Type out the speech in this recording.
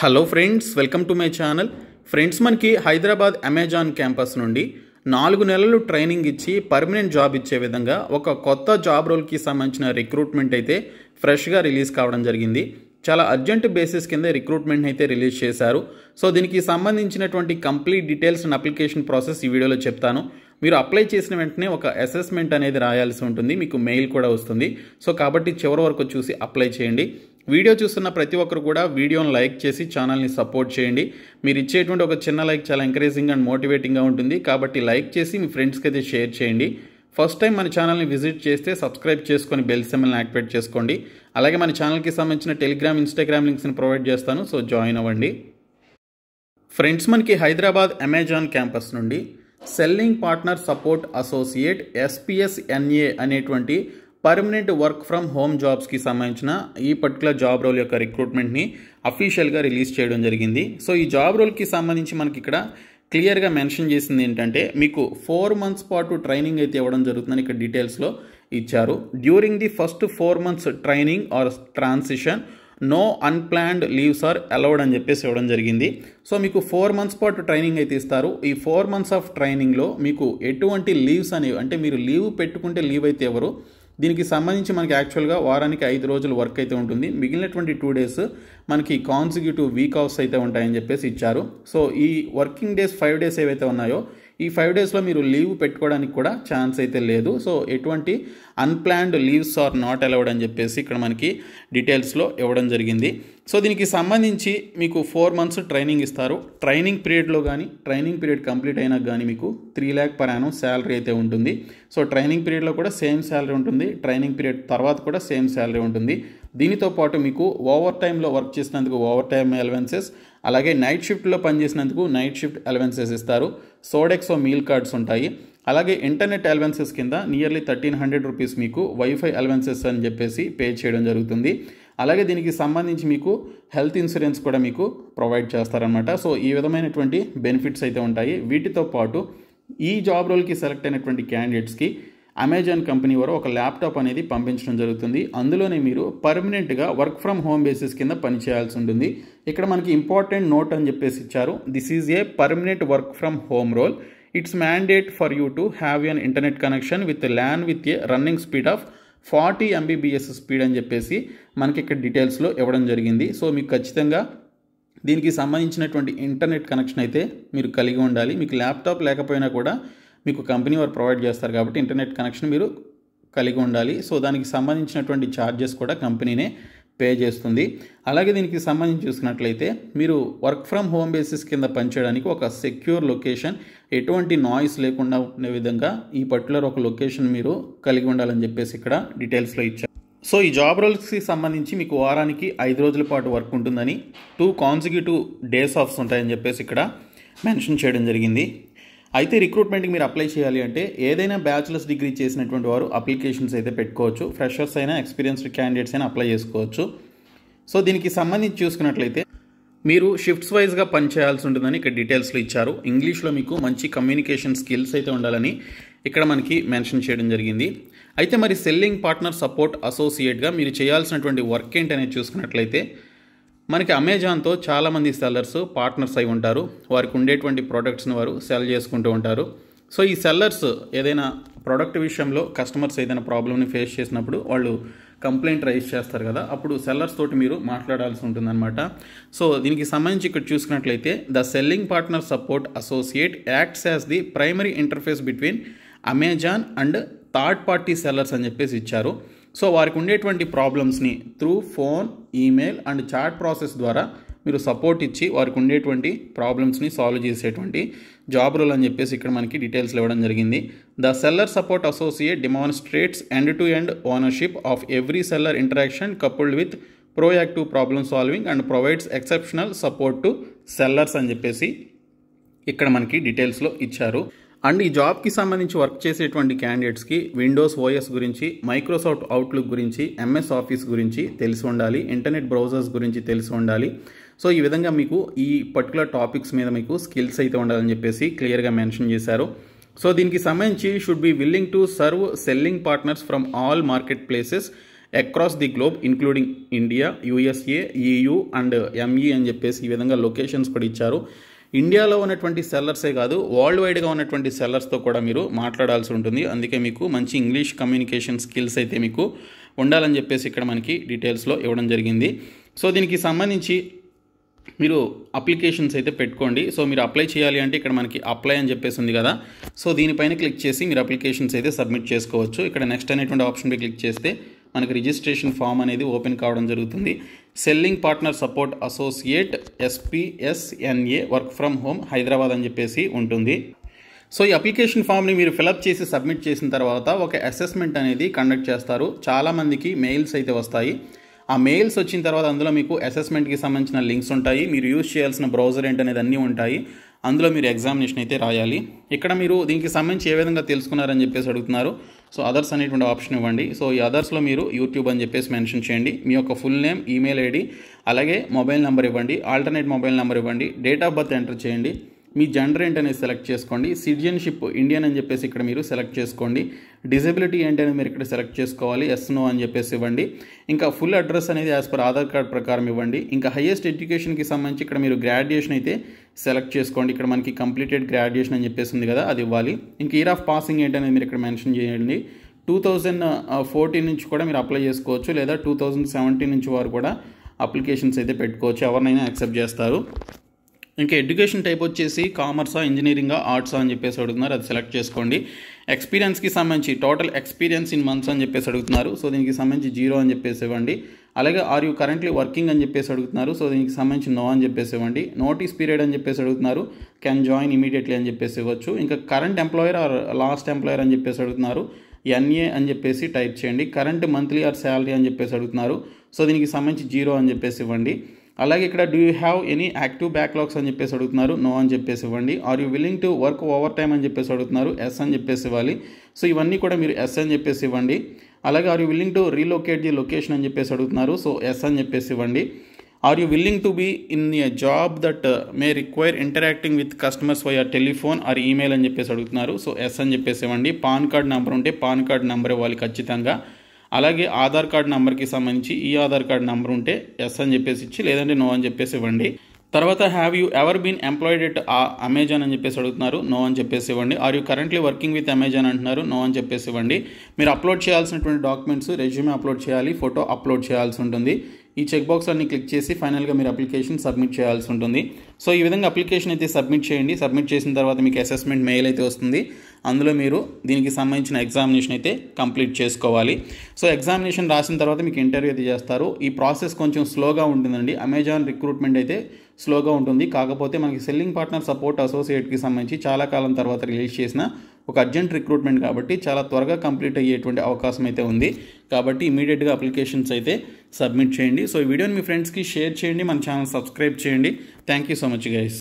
hello friends welcome to my channel friends మనకి Hyderabad Amazon campus నుండి నాలుగు నెలలు ట్రైనింగ్ ఇచ్చి పర్మనెంట్ జాబ్ ఇచ్చే విధంగా ఒక కొత్త జాబ్ రోల్కి సంబంధించిన రిక్రూట్మెంట్ అయితే ఫ్రెష్గా రిలీజ్ కావడం జరిగింది చాలా అర్జెంట్ బేసిస్ కింద రిక్రూట్మెంట్ అయితే రిలీజ్ చేశారు సో దీనికి సంబంధించినటువంటి complete details and application process ఈ వీడియోలో చెప్తాను మీరు అప్లై చేసిన వెంటనే ఒక అసెస్మెంట్ అనేది రాయాల్సి ఉంటుంది మీకు మెయిల్ కూడా వస్తుంది సో కాబట్టి చివరి వరకు చూసి అప్లై చేయండి వీడియో చూస్తున్న ప్రతి ఒక్కరు కూడా వీడియోను లైక్ చేసి ఛానల్ని సపోర్ట్ చేయండి మీరు ఇచ్చేటువంటి ఒక చిన్న లైక్ చాలా ఎంకరేజింగ్ అండ్ మోటివేటింగ్గా ఉంటుంది కాబట్టి లైక్ చేసి మీ ఫ్రెండ్స్కి అయితే షేర్ చేయండి ఫస్ట్ టైం మన ఛానల్ని విజిట్ చేస్తే సబ్స్క్రైబ్ చేసుకొని బెల్ సెమ్మెల్ని యాక్టివేట్ చేసుకోండి అలాగే మన ఛానల్కి సంబంధించిన టెలిగ్రామ్ ఇన్స్టాగ్రామ్ లింక్స్ని ప్రొవైడ్ చేస్తాను సో జాయిన్ అవ్వండి ఫ్రెండ్స్ మనకి హైదరాబాద్ అమెజాన్ క్యాంపస్ నుండి selling partner support associate SPSNA అనేటువంటి పర్మనెంట్ వర్క్ ఫ్రమ్ హోమ్ జాబ్స్కి సంబంధించిన ఈ పర్టికులర్ జాబ్ రోల్ యొక్క రిక్రూట్మెంట్ని అఫీషియల్గా రిలీజ్ చేయడం జరిగింది సో ఈ జాబ్ రోల్కి సంబంధించి మనకి ఇక్కడ క్లియర్గా మెన్షన్ చేసింది ఏంటంటే మీకు ఫోర్ మంత్స్ పాటు ట్రైనింగ్ అయితే ఇవ్వడం జరుగుతుందని ఇక్కడ డీటెయిల్స్లో ఇచ్చారు during the first four months training or transition no unplanned leaves are allowed అని చెప్పేసి ఇవ్వడం జరిగింది సో మీకు ఫోర్ మంత్స్ పాటు ట్రైనింగ్ అయితే ఇస్తారు ఈ ఫోర్ మంత్స్ ఆఫ్ ట్రైనింగ్లో మీకు ఎటువంటి లీవ్స్ అనేవి అంటే మీరు లీవ్ పెట్టుకుంటే లీవ్ అయితే ఎవరు దీనికి సంబంధించి మనకి యాక్చువల్గా వారానికి ఐదు రోజులు వర్క్ అయితే ఉంటుంది మిగిలినటువంటి టూ డేస్ మనకి కాన్సిక్యూటివ్ వీక్ ఆఫ్స్ అయితే ఉంటాయని చెప్పేసి ఇచ్చారు సో ఈ వర్కింగ్ డేస్ ఫైవ్ డేస్ ఏవైతే ఉన్నాయో ఈ ఫైవ్ డేస్లో మీరు లీవ్ పెట్టుకోవడానికి కూడా ఛాన్స్ అయితే లేదు సో ఎటువంటి unplanned leaves are not allowed అని చెప్పేసి ఇక్కడ మనకి డీటెయిల్స్లో ఇవ్వడం జరిగింది సో దీనికి సంబంధించి మీకు ఫోర్ మంత్స్ ట్రైనింగ్ ఇస్తారు ట్రైనింగ్ పీరియడ్లో కానీ ట్రైనింగ్ పీరియడ్ కంప్లీట్ అయినా కానీ మీకు three lakh per annum salary అయితే ఉంటుంది సో ట్రైనింగ్ పీరియడ్లో కూడా సేమ్ శాలరీ ఉంటుంది ట్రైనింగ్ పీరియడ్ తర్వాత కూడా సేమ్ శాలరీ ఉంటుంది దీనితో పాటు మీకు ఓవర్ టైంలో వర్క్ చేసినందుకు ఓవర్ టైం అలవెన్సెస్ అలాగే నైట్ షిఫ్ట్లో పనిచేసినందుకు నైట్ షిఫ్ట్ అలవెన్సెస్ ఇస్తారు సోడెక్సో మీల్ కార్డ్స్ ఉంటాయి అలాగే ఇంటర్నెట్ అలవెన్సెస్ కింద నియర్లీ థర్టీన్ హండ్రెడ్ రూపీస్ మీకు వైఫై అలవెన్సెస్ అని చెప్పేసి పే చేయడం జరుగుతుంది అలాగే దీనికి సంబంధించి మీకు హెల్త్ ఇన్సూరెన్స్ కూడా మీకు ప్రొవైడ్ చేస్తారనమాట సో ఈ విధమైనటువంటి బెనిఫిట్స్ అయితే ఉంటాయి వీటితో పాటు ఈ జాబ్ రోల్కి సెలెక్ట్ అయినటువంటి క్యాండిడేట్స్కి అమెజాన్ కంపెనీ వారు ఒక ల్యాప్టాప్ అనేది పంపించడం జరుగుతుంది అందులోనే మీరు పర్మనెంట్గా వర్క్ ఫ్రమ్ హోమ్ బేసిస్ కింద పనిచేయాల్సి ఉంటుంది ఇక్కడ మనకి ఇంపార్టెంట్ నోట్ అని చెప్పేసి ఇచ్చారు this is a permanent work from home role it's mandate for you to have an internet connection with LAN with a running speed of forty MBBS speed అని చెప్పేసి మనకి ఇక్కడ డీటెయిల్స్లో ఇవ్వడం జరిగింది సో మీకు ఖచ్చితంగా దీనికి సంబంధించినటువంటి ఇంటర్నెట్ కనెక్షన్ అయితే మీరు కలిగి ఉండాలి మీకు ల్యాప్టాప్ లేకపోయినా కూడా మీకు కంపెనీ వారు ప్రొవైడ్ చేస్తారు కాబట్టి ఇంటర్నెట్ కనెక్షన్ మీరు కలిగి ఉండాలి సో దానికి సంబంధించినటువంటి ఛార్జెస్ కూడా కంపెనీనే పే చేస్తుంది అలాగే దీనికి సంబంధించి చూసుకున్నట్లయితే మీరు వర్క్ ఫ్రమ్ హోమ్ బేసిస్ కింద పనిచేయడానికి ఒక సెక్యూర్ లొకేషన్ ఎటువంటి నాయిస్ లేకుండా ఉండే విధంగా ఈ పర్టికులర్ ఒక లొకేషన్ మీరు కలిగి ఉండాలని చెప్పేసి ఇక్కడ డీటెయిల్స్లో ఇచ్చారు సో ఈ జాబ్ రోల్స్కి సంబంధించి మీకు వారానికి ఐదు రోజుల పాటు వర్క్ ఉంటుందని టూ కాన్సిక్యూటివ్ డేస్ ఆఫ్స్ ఉంటాయని చెప్పేసి ఇక్కడ మెన్షన్ చేయడం జరిగింది అయితే రిక్రూట్మెంట్కి మీరు అప్లై చేయాలి అంటే ఏదైనా బ్యాచిలర్స్ డిగ్రీ చేసినటువంటి వారు అప్లికేషన్స్ అయితే పెట్టుకోవచ్చు ఫ్రెషర్స్ అయినా ఎక్స్పీరియన్స్డ్ క్యాండిడేట్స్ అయినా అప్లై చేసుకోవచ్చు సో దీనికి సంబంధించి చూసుకున్నట్లయితే మీరు షిఫ్ట్స్ వైజ్గా పనిచేయాల్సి ఉంటుందని ఇక్కడ డీటెయిల్స్లో ఇచ్చారు ఇంగ్లీష్లో మీకు మంచి కమ్యూనికేషన్ స్కిల్స్ అయితే ఉండాలని ఇక్కడ మనకి మెన్షన్ చేయడం జరిగింది అయితే మరి సెల్లింగ్ పార్ట్నర్ సపోర్ట్ అసోసియేట్గా మీరు చేయాల్సినటువంటి వర్క్ ఏంటనేది చూసుకున్నట్లయితే మనకి అమెజాన్తో చాలామంది సెల్లర్స్ పార్ట్నర్స్ అయి ఉంటారు వారికి ఉండేటువంటి ప్రోడక్ట్స్ని వారు సెల్ చేసుకుంటూ ఉంటారు సో ఈ సెల్లర్స్ ఏదైనా ప్రోడక్ట్ విషయంలో కస్టమర్స్ ఏదైనా ప్రాబ్లమ్ని ఫేస్ చేసినప్పుడు వాళ్ళు కంప్లైంట్ రైజ్ చేస్తారు కదా అప్పుడు సెల్లర్స్ తోటి మీరు మాట్లాడాల్సి ఉంటుందన్నమాట సో దీనికి సంబంధించి ఇక్కడ చూసుకున్నట్లయితే the selling partner support associate acts as the primary interface between Amazon and third party sellers అని చెప్పేసి ఇచ్చారు సో వారికి ఉండేటువంటి ప్రాబ్లమ్స్ని through phone email and chat process ద్వారా మీరు సపోర్ట్ ఇచ్చి వారికి ఉండేటువంటి ప్రాబ్లమ్స్ని సాల్వ్ చేసేటువంటి జాబ్ రోల్ అని చెప్పేసి ఇక్కడ మనకి డీటెయిల్స్ ఇవ్వడం జరిగింది the seller support associate demonstrates end to end ownership of every seller interaction coupled with proactive problem solving and provides exceptional support to sellers అని చెప్పేసి ఇక్కడ మనకి డీటెయిల్స్లో ఇచ్చారు అండ్ ఈ జాబ్కి సంబంధించి వర్క్ చేసేటువంటి క్యాండిడేట్స్కి విండోస్ ఓఎస్ గురించి మైక్రోసాఫ్ట్ అవుట్లుక్ గురించి ఎంఎస్ ఆఫీస్ గురించి తెలిసి ఉండాలి ఇంటర్నెట్ బ్రౌజర్స్ గురించి తెలిసి ఉండాలి సో ఈ విధంగా మీకు ఈ పర్టికులర్ టాపిక్స్ మీద మీకు స్కిల్స్ అయితే ఉండాలని చెప్పేసి క్లియర్గా మెన్షన్ చేశారు సో దీనికి సంబంధించి should be willing to serve selling partners from all marketplaces across the globe including India USA EU and ME అని చెప్పేసి ఈ విధంగా లొకేషన్స్ కూడా ఇచ్చారు ఇండియాలో ఉన్నటువంటి సెల్లర్సే కాదు వరల్డ్ వైడ్గా ఉన్నటువంటి సెల్లర్స్తో కూడా మీరు మాట్లాడాల్సి ఉంటుంది అందుకే మీకు మంచి ఇంగ్లీష్ కమ్యూనికేషన్ స్కిల్స్ అయితే మీకు ఉండాలని చెప్పేసి ఇక్కడ మనకి డీటెయిల్స్లో ఇవ్వడం జరిగింది సో దీనికి సంబంధించి మీరు అప్లికేషన్స్ అయితే పెట్టుకోండి సో మీరు అప్లై చేయాలి అంటే ఇక్కడ మనకి అప్లై అని చెప్పేసి ఉంది కదా సో దీనిపైన క్లిక్ చేసి మీరు అప్లికేషన్స్ అయితే సబ్మిట్ చేసుకోవచ్చు ఇక్కడ నెక్స్ట్ అనేటువంటి ఆప్షన్పై క్లిక్ చేస్తే మనకి రిజిస్ట్రేషన్ ఫామ్ అనేది ఓపెన్ కావడం జరుగుతుంది selling partner support associate SPSNA work from home Hyderabad అని చెప్పేసి ఉంటుంది సో ఈ అప్లికేషన్ ఫామ్ని మీరు ఫిలప్ చేసి సబ్మిట్ చేసిన తర్వాత ఒక అసెస్మెంట్ అనేది కండక్ట్ చేస్తారు చాలామందికి మెయిల్స్ అయితే వస్తాయి ఆ మెయిల్స్ వచ్చిన తర్వాత అందులో మీకు అసెస్మెంట్కి సంబంధించిన లింక్స్ ఉంటాయి మీరు యూజ్ చేయాల్సిన బ్రౌజర్ ఏంటనేది అన్నీ ఉంటాయి అందులో మీరు ఎగ్జామినేషన్ అయితే రాయాలి ఇక్కడ మీరు దీనికి సంబంధించి ఏ విధంగా తెలుసుకున్నారని చెప్పేసి అడుగుతున్నారు సో అదర్స్ అనేటువంటి ఆప్షన్ ఇవ్వండి సో ఈ అదర్స్లో మీరు యూట్యూబ్ అని చెప్పేసి మెన్షన్ చేయండి మీ యొక్క ఫుల్ నేమ్ ఈమెయిల్ ఐడి అలాగే మొబైల్ నెంబర్ ఇవ్వండి ఆల్టర్నేట్ మొబైల్ నెంబర్ ఇవ్వండి డేట్ ఆఫ్ బర్త్ ఎంటర్ చేయండి మీ జెండర్ ఏంటనేది సెలెక్ట్ చేసుకోండి సిటిజన్షిప్ ఇండియన్ అని చెప్పేసి ఇక్కడ మీరు సెలెక్ట్ చేసుకోండి డిజబిలిటీ ఏంటనేది మీరు ఇక్కడ సెలెక్ట్ చేసుకోవాలి ఎస్ నో అని చెప్పేసి ఇవ్వండి ఇంకా ఫుల్ అడ్రస్ అనేది యాజ్ పర్ ఆధార్ కార్డ్ ప్రకారం ఇవ్వండి ఇంకా హైయెస్ట్ ఎడ్యుకేషన్కి సంబంధించి ఇక్కడ మీరు గ్రాడ్యుయేషన్ అయితే సెలెక్ట్ చేసుకోండి ఇక్కడ మనకి కంప్లీటెడ్ గ్రాడ్యుయేషన్ అని చెప్పేసి ఉంది కదా అది ఇవ్వాలి ఇంకా ఇయర్ ఆఫ్ పాసింగ్ ఏంటనేది మీరు ఇక్కడ మెన్షన్ చేయండి టూ థౌజండ్ ఫోర్టీన్ నుంచి కూడా మీరు అప్లై చేసుకోవచ్చు లేదా టూ థౌజండ్ సెవెంటీన్ నుంచి వారు కూడా అప్లికేషన్స్ అయితే పెట్టుకోవచ్చు ఎవరినైనా యాక్సెప్ట్ చేస్తారు ఇంకా ఎడ్యుకేషన్ టైప్ వచ్చేసి కామర్సా ఇంజనీరింగా ఆర్ట్సా అని చెప్పేసి అడుగుతున్నారు అది సెలెక్ట్ చేసుకోండి ఎక్స్పీరియన్స్కి సంబంధించి టోటల్ ఎక్స్పీరియన్స్ ఇన్ మంత్స్ అని చెప్పేసి అడుగుతున్నారు సో దీనికి సంబంధించి జీరో అని చెప్పేసి ఇవ్వండి అలాగే ఆర్ యూ కరెంట్లీ వర్కింగ్ అని చెప్పేసి అడుగుతున్నారు సో దీనికి సంబంధించి నో అని చెప్పేసి ఇవ్వండి నోటీస్ పీరియడ్ అని చెప్పేసి అడుగుతున్నారు క్యాన్ జాయిన్ ఇమీడియట్లీ అని చెప్పేసి ఇవ్వచ్చు ఇంకా current employer or last employer అని చెప్పేసి అడుగుతున్నారు ఎన్ఏ అని చెప్పేసి టైప్ చేయండి కరెంట్ మంత్లీ ఆర్ శాలరీ అని చెప్పేసి అడుగుతున్నారు సో దీనికి సంబంధించి జీరో అని చెప్పేసి ఇవ్వండి అలాగే ఇక్కడ do you have any active backlogs అని చెప్పేసి అడుగుతున్నారు నో అని చెప్పేసి ఇవ్వండి are you willing to work overtime అని చెప్పేసి అడుగుతున్నారు ఎస్ అని చెప్పేసి ఇవ్వాలి సో ఇవన్నీ కూడా మీరు ఎస్ అని చెప్పేసి ఇవ్వండి అలాగే are you willing to relocate the location అని చెప్పేసి అడుగుతున్నారు సో ఎస్ అని చెప్పేసి ఇవ్వండి are you willing to be in a job that may require interacting with customers by telephone or email అని చెప్పేసి అడుగుతున్నారు సో ఎస్ అని చెప్పేసి ఇవ్వండి పాన్ కార్డ్ నెంబర్ ఉంటే పాన్ కార్డ్ నెంబర్ ఇవ్వాలి ఖచ్చితంగా అలాగే ఆధార్ కార్డ్ నెంబర్కి సంబంధించి ఈ ఆధార్ కార్డ్ నెంబర్ ఉంటే ఎస్ అని చెప్పేసి ఇచ్చి లేదంటే నో అని చెప్పేసి ఇవ్వండి తర్వాత have you ever been employed at Amazon అని చెప్పేసి అడుగుతున్నారు నో అని చెప్పేసి ఇవ్వండి are you currently working with Amazon అంటున్నారు నో అని చెప్పేసి ఇవ్వండి మీరు అప్లోడ్ చేయాల్సినటువంటి డాక్యుమెంట్స్ రెజ్యూమే అప్లోడ్ చేయాలి ఫోటో అప్లోడ్ చేయాల్సి ఉంటుంది ఈ చెక్ బాక్స్ అన్ని క్లిక్ చేసి ఫైనల్గా మీరు అప్లికేషన్ సబ్మిట్ చేయాల్సి ఉంటుంది సో ఈ విధంగా అప్లికేషన్ అయితే సబ్మిట్ చేయండి సబ్మిట్ చేసిన తర్వాత మీకు అసెస్మెంట్ మెయిల్ అయితే వస్తుంది అందులో మీరు దీనికి సంబంధించిన ఎగ్జామినేషన్ అయితే కంప్లీట్ చేసుకోవాలి సో ఎగ్జామినేషన్ రాసిన తర్వాత మీకు ఇంటర్వ్యూ అయితే చేస్తారు ఈ ప్రాసెస్ కొంచెం స్లోగా ఉంటుందండి అమెజాన్ రిక్రూట్మెంట్ అయితే స్లోగా ఉంటుంది కాకపోతే మనకి సెల్లింగ్ పార్ట్నర్ సపోర్ట్ అసోసియేట్కి సంబంధించి చాలా కాలం తర్వాత రిలీజ్ చేసిన ఒక అర్జెంట్ రిక్రూట్మెంట్ కాబట్టి చాలా త్వరగా కంప్లీట్ అయ్యేటువంటి అవకాశం అయితే ఉంది కాబట్టి ఇమీడియట్గా అప్లికేషన్స్ అయితే సబ్మిట్ చేయండి సో ఈ వీడియోని మీ ఫ్రెండ్స్కి షేర్ చేయండి మన ఛానల్ సబ్స్క్రైబ్ చేయండి thank you so much guys